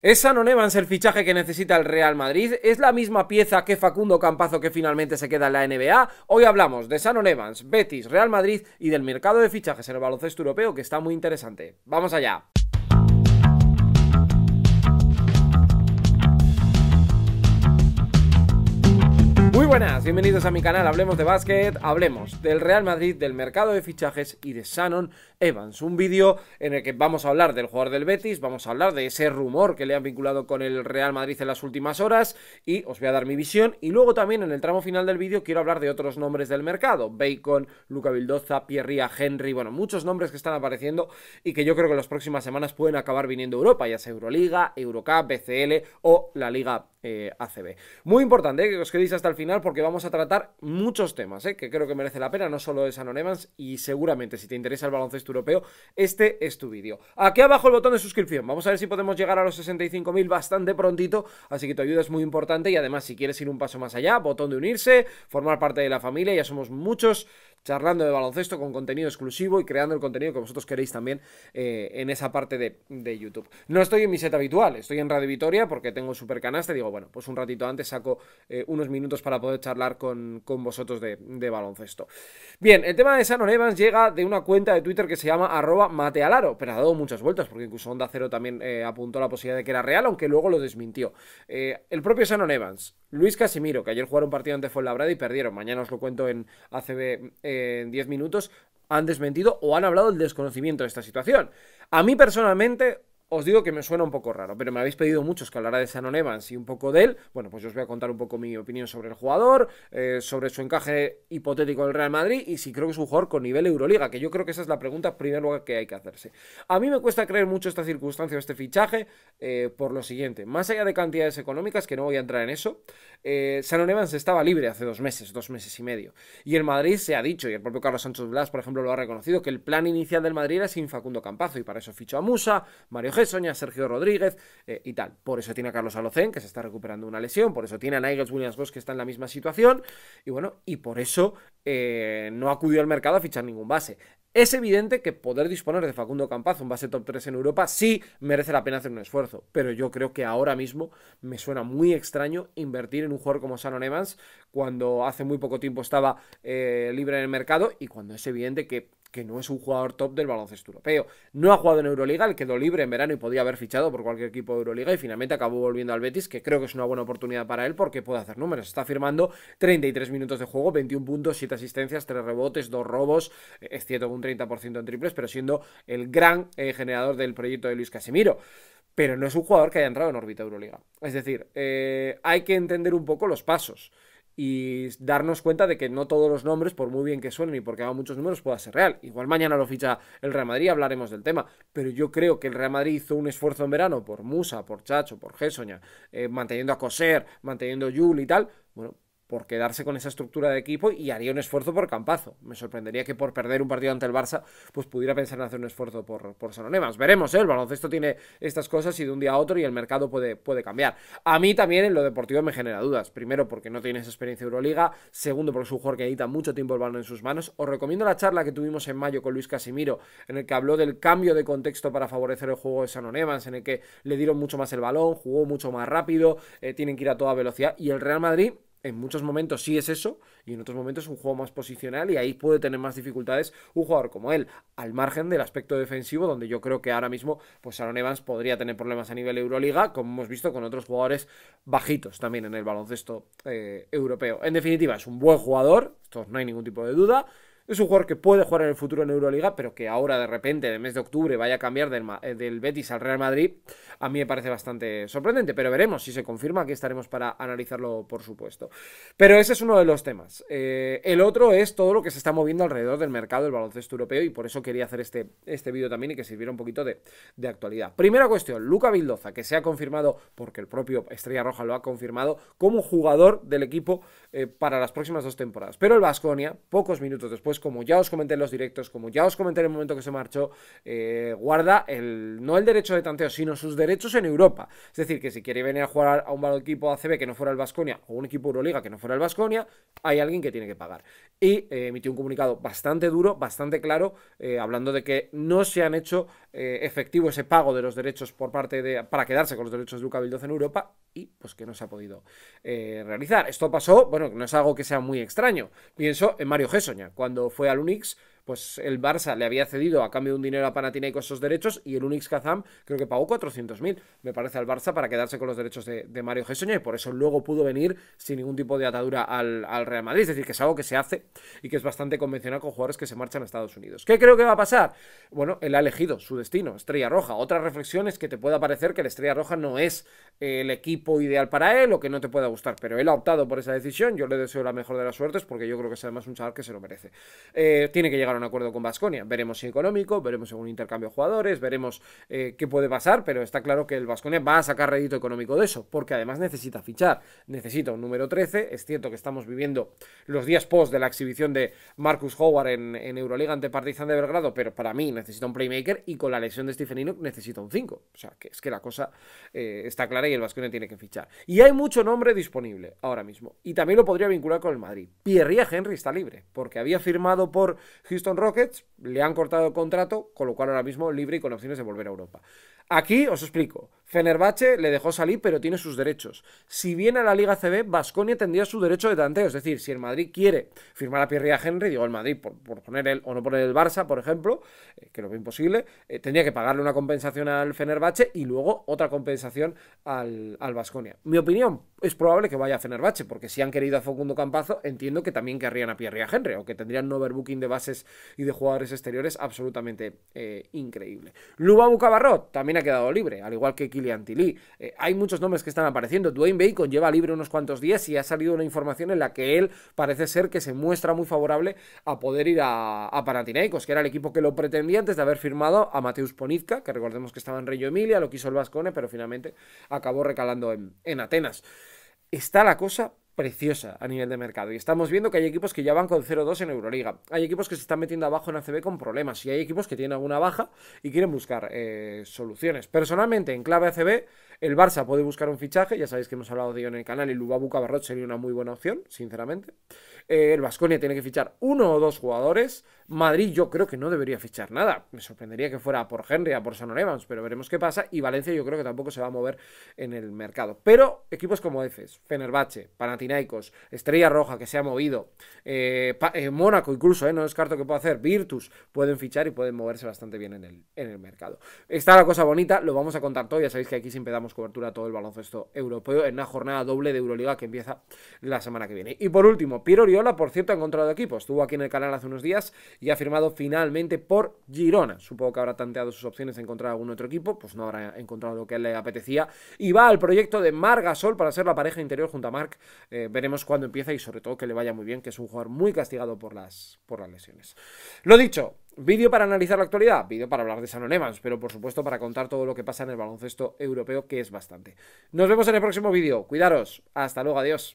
Es Sanon Evans el fichaje que necesita el Real Madrid, es la misma pieza que Facundo Campazo que finalmente se queda en la NBA. Hoy hablamos de Sanon Evans, Betis, Real Madrid y del mercado de fichajes en el baloncesto europeo que está muy interesante. Vamos allá. buenas, bienvenidos a mi canal Hablemos de Básquet, hablemos del Real Madrid, del mercado de fichajes y de Shannon Evans. Un vídeo en el que vamos a hablar del jugador del Betis, vamos a hablar de ese rumor que le han vinculado con el Real Madrid en las últimas horas y os voy a dar mi visión. Y luego también en el tramo final del vídeo quiero hablar de otros nombres del mercado, Bacon, Luca Vildoza, Pierria, Henry, bueno, muchos nombres que están apareciendo y que yo creo que en las próximas semanas pueden acabar viniendo a Europa, ya sea Euroliga, Eurocup, BCL o la Liga eh, ACB. Muy importante eh, que os quedéis hasta el final porque vamos a tratar muchos temas, ¿eh? que creo que merece la pena, no solo de Sanonemans y seguramente si te interesa el baloncesto europeo, este es tu vídeo. Aquí abajo el botón de suscripción, vamos a ver si podemos llegar a los 65.000 bastante prontito, así que tu ayuda es muy importante y además si quieres ir un paso más allá, botón de unirse, formar parte de la familia, ya somos muchos charlando de baloncesto con contenido exclusivo y creando el contenido que vosotros queréis también eh, en esa parte de, YouTube. No estoy en mi set habitual, estoy en Radio Vitoria porque tengo un super canasta y digo, bueno, pues un ratito antes saco eh, unos minutos para poder charlar con, vosotros de, baloncesto. Bien, el tema de Shannon Evans llega de una cuenta de Twitter que se llama arroba matealaro, pero ha dado muchas vueltas porque incluso Onda Cero también eh, apuntó la posibilidad de que era real, aunque luego lo desmintió. Eh, el propio Shannon Evans, Luis Casimiro, que ayer jugaron un partido ante Fuenlabrada y perdieron, mañana os lo cuento en ACB eh, en 10 minutos, han desmentido o han hablado del desconocimiento de esta situación. A mí personalmente os digo que me suena un poco raro, pero me habéis pedido muchos que hablara de Sanon Evans y un poco de él. Bueno, pues os voy a contar un poco mi opinión sobre el jugador, eh, sobre su encaje hipotético del Real Madrid y si creo que es un jugador con nivel Euroliga, que yo creo que esa es la pregunta primero que hay que hacerse. A mí me cuesta creer mucho esta circunstancia o este fichaje eh, por lo siguiente. Más allá de cantidades económicas, que no voy a entrar en eso, eh, Sanon Evans estaba libre hace dos meses, dos meses y medio. Y el Madrid se ha dicho, y el propio Carlos Sánchez Blas, por ejemplo, lo ha reconocido, que el plan inicial del Madrid era sin Facundo Campazo y para eso fichó a Musa, Mario soña Sergio Rodríguez eh, y tal. Por eso tiene a Carlos Alocen, que se está recuperando una lesión, por eso tiene a Nigel Williams Goss, que está en la misma situación, y bueno, y por eso eh, no acudió al mercado a fichar ningún base. Es evidente que poder disponer de Facundo Campaz, un base top 3 en Europa, sí merece la pena hacer un esfuerzo, pero yo creo que ahora mismo me suena muy extraño invertir en un jugador como Shannon Evans cuando hace muy poco tiempo estaba eh, libre en el mercado y cuando es evidente que que no es un jugador top del baloncesto europeo. No ha jugado en Euroliga, él quedó libre en verano y podía haber fichado por cualquier equipo de Euroliga y finalmente acabó volviendo al Betis, que creo que es una buena oportunidad para él porque puede hacer números. Está firmando 33 minutos de juego, 21 puntos, 7 asistencias, 3 rebotes, 2 robos, eh, es cierto un 30% en triples, pero siendo el gran eh, generador del proyecto de Luis Casimiro pero no es un jugador que haya entrado en órbita Euroliga. Es decir, eh, hay que entender un poco los pasos y darnos cuenta de que no todos los nombres, por muy bien que suenen y porque haga muchos números, pueda ser real. Igual mañana lo ficha el Real Madrid, hablaremos del tema, pero yo creo que el Real Madrid hizo un esfuerzo en verano por Musa, por Chacho, por Gessoña, eh, manteniendo a Coser, manteniendo Yul y tal. Bueno, por quedarse con esa estructura de equipo y haría un esfuerzo por Campazo. Me sorprendería que por perder un partido ante el Barça, pues pudiera pensar en hacer un esfuerzo por, por Veremos, ¿eh? el baloncesto tiene estas cosas y de un día a otro y el mercado puede, puede cambiar. A mí también en lo deportivo me genera dudas. Primero, porque no tiene esa experiencia de Euroliga. Segundo, porque es un jugador que edita mucho tiempo el balón en sus manos. Os recomiendo la charla que tuvimos en mayo con Luis Casimiro, en el que habló del cambio de contexto para favorecer el juego de Sanonemas, en el que le dieron mucho más el balón, jugó mucho más rápido, eh, tienen que ir a toda velocidad y el Real Madrid en muchos momentos sí es eso, y en otros momentos es un juego más posicional, y ahí puede tener más dificultades un jugador como él, al margen del aspecto defensivo, donde yo creo que ahora mismo, pues Aaron Evans podría tener problemas a nivel Euroliga, como hemos visto con otros jugadores bajitos también en el baloncesto eh, europeo. En definitiva, es un buen jugador, esto no hay ningún tipo de duda, es un jugador que puede jugar en el futuro en Euroliga, pero que ahora de repente, en el mes de octubre, vaya a cambiar del, eh, del, Betis al Real Madrid, a mí me parece bastante sorprendente, pero veremos si se confirma, Aquí estaremos para analizarlo, por supuesto. Pero ese es uno de los temas. Eh, el otro es todo lo que se está moviendo alrededor del mercado del baloncesto europeo y por eso quería hacer este, este vídeo también y que sirviera un poquito de, actualidad. Primera cuestión, Luca Vildoza, que se ha confirmado, porque el propio Estrella Roja lo ha confirmado, como jugador del equipo eh, para las próximas dos temporadas. Pero el Vasconia, pocos minutos después, como ya os comenté en los directos, como ya os comenté en el momento que se marchó, eh, guarda el, no el derecho de tanteo, sino sus derechos en Europa. Es decir, que si quiere venir a jugar a un equipo ACB que no fuera el Vasconia o un equipo Euroliga que no fuera el Vasconia, hay alguien que tiene que pagar. Y eh, emitió un comunicado bastante duro, bastante claro, eh, hablando de que no se han hecho eh, efectivo ese pago de los derechos por parte de. para quedarse con los derechos de Luca Bildoz en Europa y pues que no se ha podido eh, realizar. Esto pasó, bueno, no es algo que sea muy extraño. Pienso en Mario Gessoña, cuando fue al Unix pues el Barça le había cedido a cambio de un dinero a Panathinaikos esos derechos y el Unix Kazam creo que pagó 400.000, me parece, al Barça para quedarse con los derechos de, Mario Gessoña y por eso luego pudo venir sin ningún tipo de atadura al, Real Madrid. Es decir, que es algo que se hace y que es bastante convencional con jugadores que se marchan a Estados Unidos. ¿Qué creo que va a pasar? Bueno, él ha elegido su destino, Estrella Roja. Otra reflexión es que te pueda parecer que la Estrella Roja no es el equipo ideal para él o que no te pueda gustar, pero él ha optado por esa decisión. Yo le deseo la mejor de las suertes porque yo creo que es además un chaval que se lo merece. Eh, tiene que llegar un acuerdo con Vasconia. Veremos si económico, veremos un intercambio de jugadores, veremos eh, qué puede pasar, pero está claro que el Vasconia va a sacar rédito económico de eso, porque además necesita fichar, necesita un número 13. Es cierto que estamos viviendo los días post de la exhibición de Marcus Howard en, en Euroliga ante Partizan de Belgrado, pero para mí necesita un playmaker y con la lesión de Stephen Enoch necesita un 5. O sea, que es que la cosa eh, está clara y el Vasconia tiene que fichar. Y hay mucho nombre disponible ahora mismo, y también lo podría vincular con el Madrid. Pierre Henry está libre, porque había firmado por Houston Rockets, le han cortado el contrato, con lo cual ahora mismo libre y con opciones de volver a Europa. Aquí os explico. Fenerbahce le dejó salir, pero tiene sus derechos. Si viene a la Liga CB, Vasconia tendría su derecho de tanteo. Es decir, si el Madrid quiere firmar a Pierre Henry, digo el Madrid por, poner el, o no poner el Barça, por ejemplo, eh, que lo ve imposible, eh, tendría que pagarle una compensación al Fenerbahce y luego otra compensación al, al Mi opinión, es probable que vaya a Fenerbahce, porque si han querido a Facundo Campazo, entiendo que también querrían a Pierre Henry, o que tendrían un overbooking de bases y de jugadores exteriores absolutamente eh, increíble. Luba Bucabarro también ha quedado libre, al igual que eh, hay muchos nombres que están apareciendo. Dwayne Bacon lleva libre unos cuantos días y ha salido una información en la que él parece ser que se muestra muy favorable a poder ir a, a Panathinaikos, que era el equipo que lo pretendía antes de haber firmado a Mateus Ponizka, que recordemos que estaba en Reggio Emilia, lo quiso el Vascone, pero finalmente acabó recalando en, en Atenas. Está la cosa preciosa a nivel de mercado. Y estamos viendo que hay equipos que ya van con 0-2 en Euroliga. Hay equipos que se están metiendo abajo en ACB con problemas. Y hay equipos que tienen alguna baja y quieren buscar eh, soluciones. Personalmente, en clave ACB, el Barça puede buscar un fichaje. Ya sabéis que hemos hablado de ello en el canal. Y Lubabu Cabarrot sería una muy buena opción, sinceramente. Eh, el Vasconia tiene que fichar uno o dos jugadores. Madrid yo creo que no debería fichar nada. Me sorprendería que fuera por Henry, a por san Evans, pero veremos qué pasa. Y Valencia yo creo que tampoco se va a mover en el mercado. Pero equipos como EFES, Fenerbahce, Panathinaikos, Estrella Roja que se ha movido, eh, eh, Mónaco incluso, eh, no descarto que pueda hacer, Virtus pueden fichar y pueden moverse bastante bien en el, en el mercado. Está la cosa bonita, lo vamos a contar todo, ya sabéis que aquí siempre damos cobertura a todo el baloncesto europeo en una jornada doble de Euroliga que empieza la semana que viene. Y por último, Piero Oriola, por cierto, ha encontrado equipo, estuvo aquí en el canal hace unos días y ha firmado finalmente por Girona. Supongo que habrá tanteado sus opciones de encontrar algún otro equipo, pues no habrá encontrado lo que le apetecía y va al proyecto de Margasol para ser la pareja interior junto a Marc eh, veremos cuándo empieza y sobre todo que le vaya muy bien, que es un jugador muy castigado por las, por las lesiones. Lo dicho, vídeo para analizar la actualidad, vídeo para hablar de Sanonemans pero por supuesto para contar todo lo que pasa en el baloncesto europeo, que es bastante. Nos vemos en el próximo vídeo, cuidaros, hasta luego, adiós.